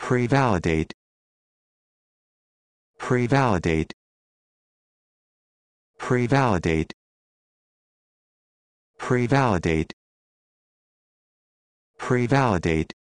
Pre-validate. Pre-validate. Pre-validate. Pre-validate. Pre-validate.